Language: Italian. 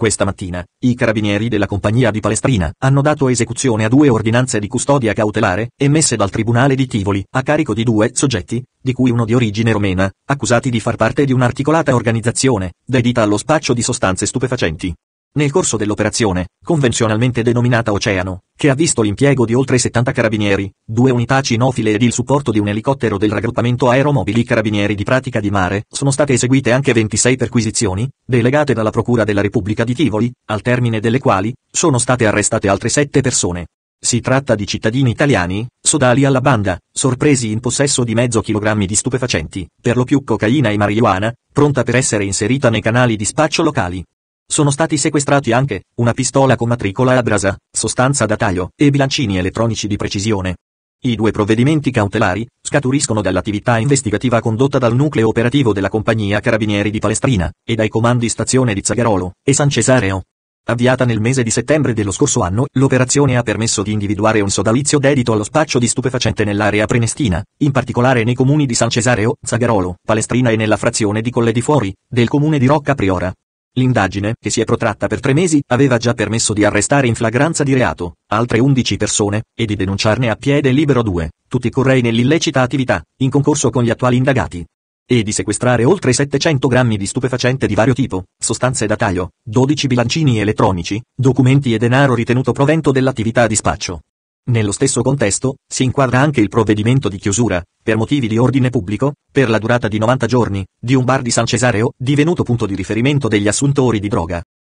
Questa mattina, i carabinieri della compagnia di Palestrina hanno dato esecuzione a due ordinanze di custodia cautelare, emesse dal Tribunale di Tivoli, a carico di due soggetti, di cui uno di origine romena, accusati di far parte di un'articolata organizzazione, dedita allo spaccio di sostanze stupefacenti. Nel corso dell'operazione, convenzionalmente denominata Oceano, che ha visto l'impiego di oltre 70 carabinieri, due unità cinofile ed il supporto di un elicottero del raggruppamento aeromobili carabinieri di pratica di mare, sono state eseguite anche 26 perquisizioni, delegate dalla Procura della Repubblica di Tivoli, al termine delle quali, sono state arrestate altre 7 persone. Si tratta di cittadini italiani, sodali alla banda, sorpresi in possesso di mezzo chilogrammi di stupefacenti, per lo più cocaina e marijuana, pronta per essere inserita nei canali di spaccio locali. Sono stati sequestrati anche una pistola con matricola a brasa, sostanza da taglio e bilancini elettronici di precisione. I due provvedimenti cautelari scaturiscono dall'attività investigativa condotta dal nucleo operativo della compagnia Carabinieri di Palestrina e dai comandi stazione di Zagarolo e San Cesareo. Avviata nel mese di settembre dello scorso anno, l'operazione ha permesso di individuare un sodalizio dedito allo spaccio di stupefacente nell'area prenestina, in particolare nei comuni di San Cesareo, Zagarolo, Palestrina e nella frazione di Colle di Fuori, del comune di Rocca Priora. L'indagine, che si è protratta per tre mesi, aveva già permesso di arrestare in flagranza di reato altre 11 persone e di denunciarne a piede libero due, tutti correi nell'illecita attività, in concorso con gli attuali indagati. E di sequestrare oltre 700 grammi di stupefacente di vario tipo, sostanze da taglio, 12 bilancini elettronici, documenti e denaro ritenuto provento dell'attività a dispaccio. Nello stesso contesto, si inquadra anche il provvedimento di chiusura, per motivi di ordine pubblico, per la durata di 90 giorni, di un bar di San Cesareo, divenuto punto di riferimento degli assuntori di droga.